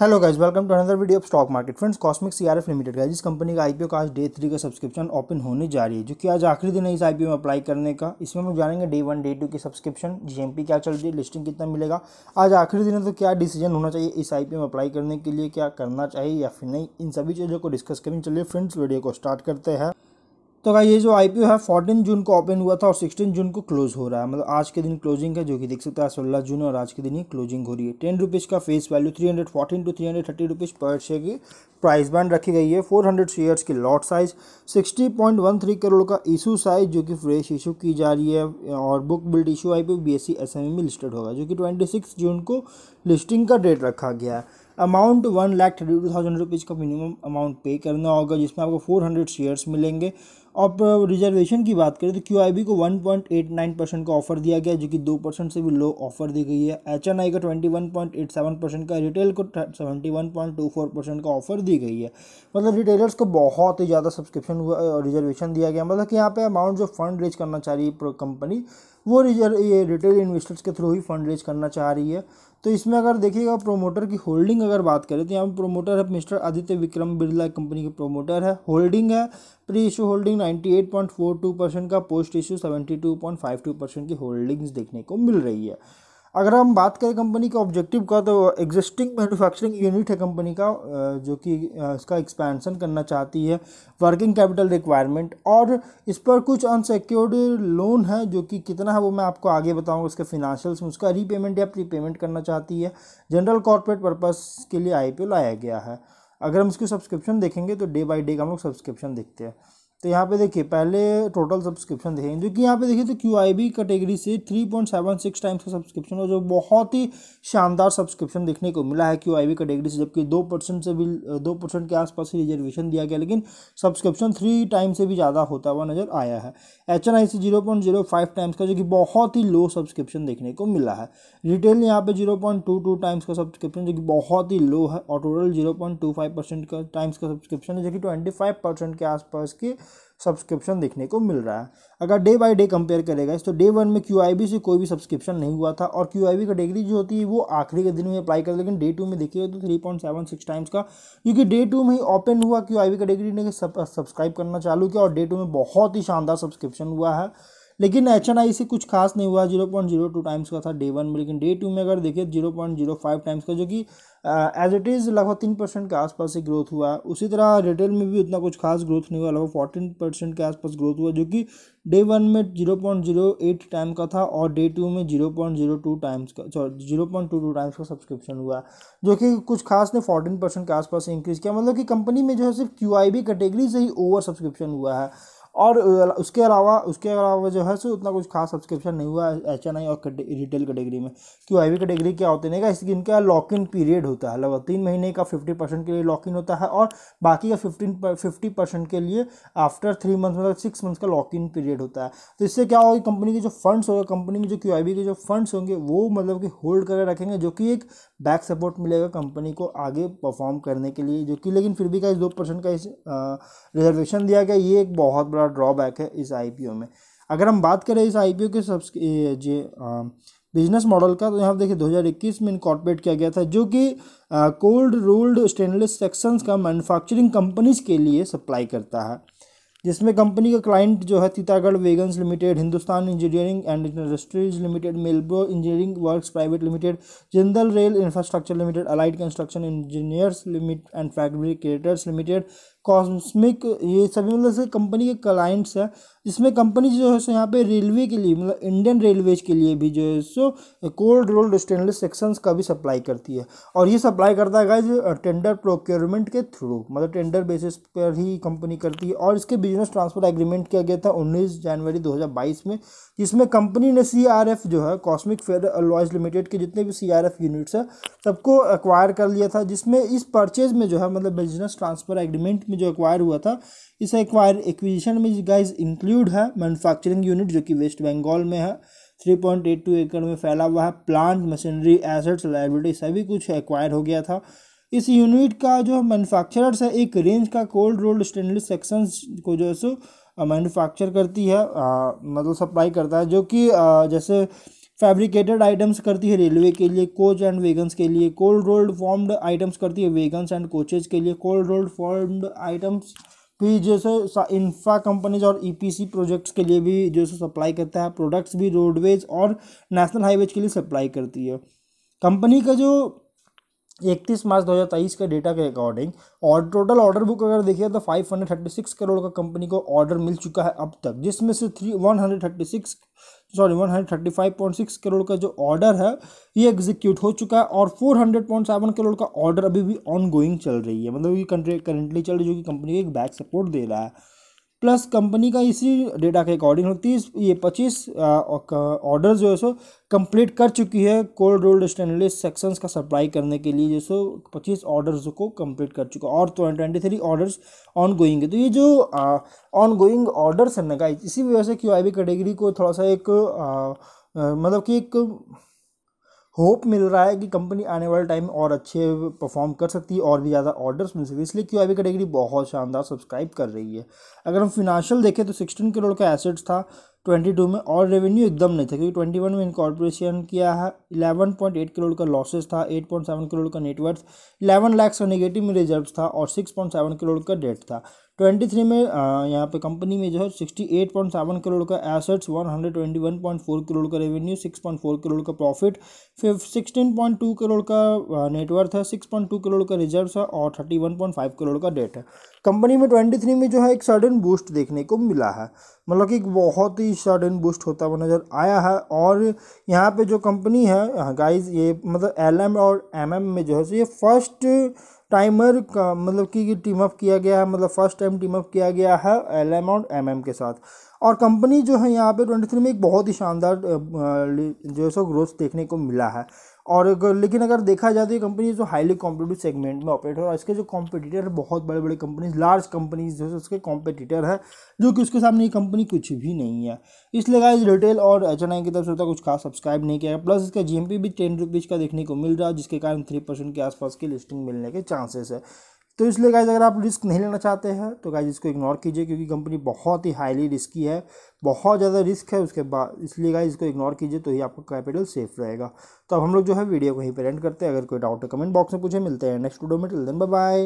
hello guys welcome to another video of stock market friends cosmic CRF limited guys इस company का IPO का आज day three का subscription open होने जा रही है जो कि आज आखिरी दिन है इस आईपीओ में अप्लाई करने का इसमें हम लोग जानेंगे डे वन डे टू की सब्सक्रिप्शन जीएमपी क्या चल रही है लिस्टिंग कितना मिलेगा आज आखिरी दिन है तो क्या डिसीजन होना चाहिए इस आई में अप्लाई करने के लिए क्या करना चाहिए या फिर नहीं इन सभी चीज़ों को डिस्कस करें चलिए फ्रेंड्स वीडियो को स्टार्ट करते हैं तो अगर ये जो आई है फोर्टीन जून को ओपन हुआ था और सिक्सटीन जून को क्लोज हो रहा है मतलब आज के दिन क्लोजिंग है जो कि देख सकते हैं सोलह जून और आज के दिन ही क्लोजिंग हो रही है टेन रुपीज़ का face value three hundred fourteen to three hundred thirty rupees पर शेयर की प्राइस बैंड रखी गई है फोर हंड्रेड शेयर्स की lot size sixty point one three crore का इशू साइज जो कि फ्रेश इशू की जा रही है और book build issue I P B S C S M में लिस्टेड होगा जो कि ट्वेंटी सिक्स जून को लिस्टिंग का डेट रखा गया है amount one lakh thirty two thousand rupees का मिनिमम अमाउंट पे करना होगा जिसमें आपको फोर हंड्रेड शेयर्स मिलेंगे और रिजर्वेशन की बात करें तो क्यू आई बी को one point eight nine percent का ऑफर दिया गया जो कि दो परसेंट से भी लो ऑफर दी गई है एच एन आई का twenty one point eight seven percent का रिटेल को seventy one point two four percent का ऑफर दी गई है मतलब रिटेलर्स को बहुत ही ज़्यादा सब्सक्रिप्शन रिजर्वेशन दिया गया मतलब कि यहाँ पे अमाउंट जो फंड रेज करना चाह रही है कंपनी वो रिजर्व ये रिटेल इन्वेस्टर्स के थ्रू ही फंड रेज करना चाह रही है तो इसमें अगर देखिएगा प्रोमोटर की होल्डिंग अगर बात करें तो यहाँ पर प्रोमोटर है मिस्टर आदित्य विक्रम बिरला कंपनी के प्रोमोटर है होल्डिंग है प्री इशू होल्डिंग 98.42 परसेंट का पोस्ट इशू 72.52 परसेंट की होल्डिंग्स देखने को मिल रही है अगर हम बात करें कंपनी के ऑब्जेक्टिव का तो एग्जिस्टिंग मैन्युफैक्चरिंग यूनिट है कंपनी का जो कि इसका एक्सपेंशन करना चाहती है वर्किंग कैपिटल रिक्वायरमेंट और इस पर कुछ अनसिक्योर्ड लोन है जो कि कितना है वो मैं आपको आगे बताऊंगा उसके फिनांशियल्स में उसका रीपेमेंट या प्रीपेमेंट करना चाहती है जनरल कॉरपोरेट पर्पज़ के लिए आई लाया गया है अगर हम इसकी सब्सक्रिप्शन देखेंगे तो डे बाई डे का हम लोग सब्सक्रिप्शन देखते हैं तो यहाँ पे देखिए पहले टोटल सब्सक्रिप्शन देखेंगे जो कि यहाँ पे देखिए तो क्यू आई बी कैटेगरी से three point seven six times का सब्सक्रिप्शन और जो बहुत ही शानदार सब्सक्रिप्शन देखने को मिला है क्यू आई बी कैटेगरी से जबकि दो परसेंट से भी दो परसेंट के आसपास ही रिजर्वेशन दिया गया लेकिन सब्सक्रिप्शन थ्री टाइम से भी ज़्यादा होता हुआ नज़र आया है एच एन आई से zero point zero five times का जो कि बहुत ही लो सब्सक्रिप्शन देखने को मिला है रिटेल यहाँ पे zero point two two times का सब्सक्रिप्शन जो कि बहुत ही लो है और total zero point two five percent का टाइम्स का सब्सक्रिप्शन है जो कि ट्वेंटी फाइव परसेंट के आसपास के सब्सक्रिप्शन देखने को मिल रहा है अगर डे बाय डे कंपेयर करेगा तो डे वन में क्यू से कोई भी सब्सक्रिप्शन नहीं हुआ था और क्यू का डिग्री जो होती है वो आखिरी के दिन में अप्लाई कर लेकिन डे टू में देखिए तो three point seven six times का क्योंकि डे टू में ही ओपन हुआ क्यू का डिग्री ने सब्सक्राइब करना चालू किया और डे टू में बहुत ही शानदार सब्सक्रिप्शन हुआ है लेकिन एच एन आई से कुछ खास नहीं हुआ zero point zero two times का था डे वन में लेकिन डे टू में अगर देखिए zero point zero five times का जो कि एज इट इज़ लगभग तीन परसेंट के आसपास से ग्रोथ हुआ उसी तरह रिटेल में भी उतना कुछ खास ग्रोथ नहीं हुआ लगभग फोर्टीन परसेंट के आसपास ग्रोथ हुआ जो कि डे वन में zero point zero eight time का था और डे टू में zero point zero two times का sorry zero point two two times का सब्सक्रिप्शन हुआ जो कि कुछ खास ने फोर्टीन परसेंट के आसपास इंक्रीज़ किया मतलब कि कंपनी में जो है सिर्फ क्यू आई बी कैटेगरी से ही ओवर सब्सक्रिप्शन हुआ है और उसके अलावा उसके अलावा जो है सो उतना कुछ खास सब्सक्रिप्शन नहीं हुआ एच एन आई और रिटेल कैटेगरी में क्यों आई वी कैटेगरी क्या होते नहीं का इसकी इनका लॉक इन पीरियड होता है लगभग तीन महीने का फिफ्टी परसेंट के लिए लॉक इन होता है और बाकी का फिफ्टीन फिफ्टी परसेंट के लिए आफ्टर थ्री मंथ मतलब सिक्स मंथ का लॉक इन पीरियड होता है तो इससे क्या होगा कंपनी के जो फंड्स होगा कंपनी में जो क्यू आई वी के जो फंड्स होंगे वो मतलब कि होल्ड करके रखेंगे जो कि एक बैक सपोर्ट मिलेगा कंपनी को आगे परफॉर्म करने के लिए जो कि लेकिन फिर भी का इस दो परसेंट का इस रिजर्वेशन दिया गया ये एक बहुत बड़ा ड्रॉबैक है इस आई में अगर हम बात करें इस आई के सब्स जे बिजनेस मॉडल का तो यहाँ पर देखिए 2021 में इनकॉर्पोरेट किया गया था जो कि कोल्ड रोल्ड स्टेनलेस सेक्शंस का मैन्युफैक्चरिंग कंपनीज के लिए सप्लाई करता है जिसमें कंपनी का क्लाइंट जो है Titagarh wagons limited Hindustan engineering and industries limited मेलबो engineering works private limited Jindal rail infrastructure limited allied construction engineers limit and creators limited cosmic ये सभी मतलब कंपनी के क्लाइंट्स हैं जिसमें कंपनी जो है सो यहाँ पे रेलवे के लिए मतलब इंडियन रेलवेज के लिए भी जो है so cold rolled stainless sections का भी सप्लाई करती है और ये सप्लाई करता है गाइज टेंडर प्रोक्योरमेंट के थ्रू मतलब टेंडर बेसिस पर ही कंपनी करती है और इसके बिजनेस ट्रांसफर एग्रीमेंट किया गया था उन्नीस जनवरी दो में जिसमें कंपनी ने सी जो है कॉस्मिक फेयर अलॉयज लिमिटेड के जितने भी सी यूनिट्स हैं सबको एक्वायर कर लिया था जिसमें इस परचेज में जो है मतलब बिजनेस ट्रांसफर एग्रीमेंट में में जो एक्वायर हुआ था इस एक्वायर एक्विजिशन में गाइज इंक्लूड है मैनुफैक्चरिंग यूनिट जो कि वेस्ट बंगाल में है थ्री पॉइंट एट टू एकड़ में फैला हुआ है प्लांट मशीनरी एसेट्स लाइबिलिटी सभी कुछ एक्वायर हो गया था इस यूनिट का जो मैनुफैक्चरर्स है एक रेंज का कोल्ड रोल्ड स्टेनलेस सेक्शन को जो है सो मैनुफैक्चर करती है आ, मतलब सप्लाई करता है जो कि जैसे फैब्रिकेटेड आइटम्स करती है रेलवे के लिए कोच एंड वेगन्स के लिए कोल्ड रोल्ड फॉर्म्ड आइटम्स करती है वेगन्स एंड कोचेज के लिए कोल्ड रोल्ड फॉर्म्ड आइटम्स भी जैसे इंफ्रा कंपनीज और ईपीसी प्रोजेक्ट्स के लिए भी जैसे सप्लाई करता है प्रोडक्ट्स भी रोडवेज और नेशनल हाईवेज के लिए सप्लाई करती है कंपनी का जो इकतीस मार्च दो हज़ार तेईस का डेटा के अकॉर्डिंग और टोटल ऑर्डर बुक अगर देखिए तो five hundred thirty six crore का कंपनी को ऑर्डर मिल चुका है अब तक जिसमें से three one hundred thirty six sorry six crore का जो ऑर्डर है ये एग्जीक्यूट हो चुका है और 400.7 करोड़ का ऑर्डर अभी भी गोइंग चल रही है मतलब ये कंट्री करेंटली चल रही है जो कि कंपनी को एक बैक सपोर्ट दे रहा है प्लस कंपनी का इसी डेटा के अकॉर्डिंग तीस ये पच्चीस ऑर्डर जो है सो कंप्लीट कर चुकी है कोल्ड रोल्ड स्टेनलेस सेक्शंस का सप्लाई करने के लिए जो सो पच्चीस ऑर्डर्स को कंप्लीट कर चुका और twenty three orders ongoing है तो ये जो ऑन गोइंग ऑर्डर्स है ना इसी वजह से क्यू आई बी कैटेगरी को थोड़ा सा एक आ, आ, मतलब कि एक होप मिल रहा है कि कंपनी आने वाले टाइम में और अच्छे परफॉर्म कर सकती है और भी ज़्यादा ऑर्डर्स मिल सकती है इसलिए क्यों अभी कैटेगरी बहुत शानदार सब्सक्राइब कर रही है अगर हम फिनेंशियल देखें तो सिक्सटीन करोड़ का एसेट्स था ट्वेंटी टू में और रेवेन्यू एकदम नहीं था क्योंकि ट्वेंटी वन में इनकॉर्पोरेशन किया है इलेवन पॉइंट एट करोड़ का लॉसेस था एट पॉइंट सेवन करोड़ का नेटवर्थ इलेवन लैक्स का नेगेटिव में रिजर्व था और सिक्स पॉइंट सेवन करोड़ का डेट था ट्वेंटी थ्री में यहाँ पे कंपनी में जो है sixty eight point seven crore का assets one hundred twenty one point four crore का revenue six point four crore का प्रॉफिट फिर सिक्सटीन पॉइंट टू करोड़ का नेटवर्थ है सिक्स पॉइंट टू करोड़ का रिजर्व है और thirty one point five crore का डेट है कंपनी में ट्वेंटी थ्री में जो है एक सडन बूस्ट देखने को मिला है मतलब कि एक बहुत ही सडन बूस्ट होता हुआ नज़र आया है और यहाँ पे जो कंपनी है गाइज हाँ, ये मतलब एल एम और एम एम में जो है सो ये फर्स्ट टाइमर का मतलब कि टीम अप किया गया है मतलब फर्स्ट टाइम टीम अप किया गया है एल एम और एम एम के साथ और कंपनी जो है यहाँ पे ट्वेंटी थ्री में एक बहुत ही शानदार जो है सो ग्रोथ देखने को मिला है और लेकिन अगर देखा जाए तो ये कंपनी जो हाईली कॉम्पिटेटिव सेगमेंट में ऑपरेट है और इसके जो कॉम्पिटिटर है बहुत बड़े बड़े कंपनीज लार्ज कंपनीज जो है उसके कॉम्पिटिटर है जो कि उसके सामने ये कंपनी कुछ भी नहीं है इसलिए गाइज रिटेल और एच एन आई की तरफ से होता कुछ खास सब्सक्राइब नहीं किया प्लस इसका जी भी टेन रुपीज़ का देखने को मिल रहा है जिसके कारण थ्री परसेंट के आसपास की लिस्टिंग मिलने के चांसेस है तो इसलिए गाइज अगर आप रिस्क नहीं लेना चाहते हैं तो गाइज इसको इग्नोर कीजिए क्योंकि कंपनी बहुत ही हाईली रिस्की है बहुत ज़्यादा रिस्क है उसके बाद इसलिए गाइज इसको इग्नोर कीजिए तो ही आपका कैपिटल सेफ रहेगा तो अब हम लोग जो है वीडियो को ही पर एंड करते हैं अगर कोई डाउट है कमेंट बॉक्स में पूछे मिलते हैं नेक्स्ट वीडियो में टिल दिन बाय